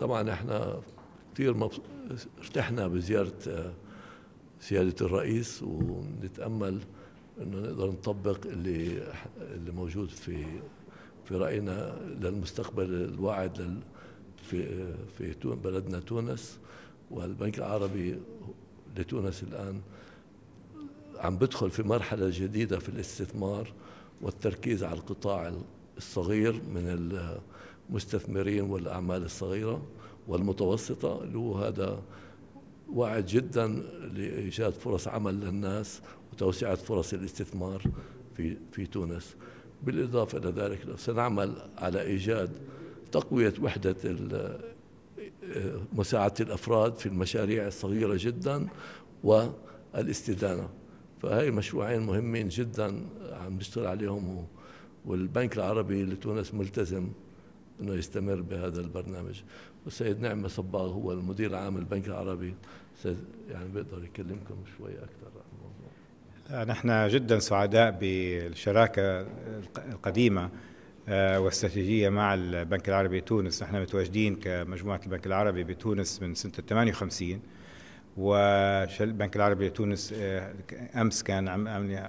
طبعا احنا كثير مبس... ارتحنا بزياره سياده الرئيس ونتامل انه نقدر نطبق اللي اللي موجود في في راينا للمستقبل الواعد لل في في بلدنا تونس والبنك العربي لتونس الان عم بدخل في مرحله جديده في الاستثمار والتركيز على القطاع الصغير من المستثمرين والأعمال الصغيرة والمتوسطة له هذا واعد جدا لإيجاد فرص عمل للناس وتوسعة فرص الاستثمار في في تونس بالإضافة إلى ذلك سنعمل على إيجاد تقوية وحدة آه، مساعدة الأفراد في المشاريع الصغيرة جدا والاستدانة فهي مشروعين مهمين جدا عم نشتغل عليهم والبنك العربي لتونس ملتزم أنه يستمر بهذا البرنامج والسيد نعمة صباغ هو المدير عام البنك العربي يعني بيقدر يكلمكم شوي أكثر عن الموضوع نحن جدا سعداء بالشراكة القديمة آه، واستراتيجية مع البنك العربي تونس نحن متواجدين كمجموعة البنك العربي بتونس من سنة 58 والبنك العربي لتونس آه، امس كان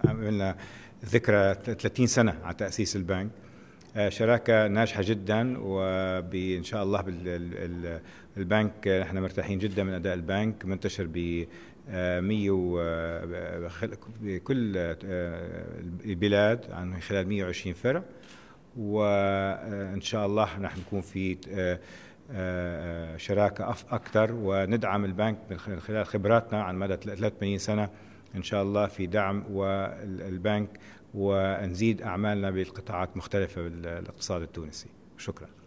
عملنا ذكرى 30 سنه على تاسيس البنك آه، شراكة ناجحة جدا وإن شاء الله البنك نحن مرتاحين جدا من أداء البنك منتشر ب 100 آه، آه، بكل البلاد عن يعني خلال 120 فرع وإن شاء الله نحن نكون في شراكة أكثر وندعم البنك من خلال خبراتنا عن مدى 83 سنة إن شاء الله في دعم والبنك ونزيد أعمالنا بالقطاعات مختلفة بالاقتصاد التونسي شكرا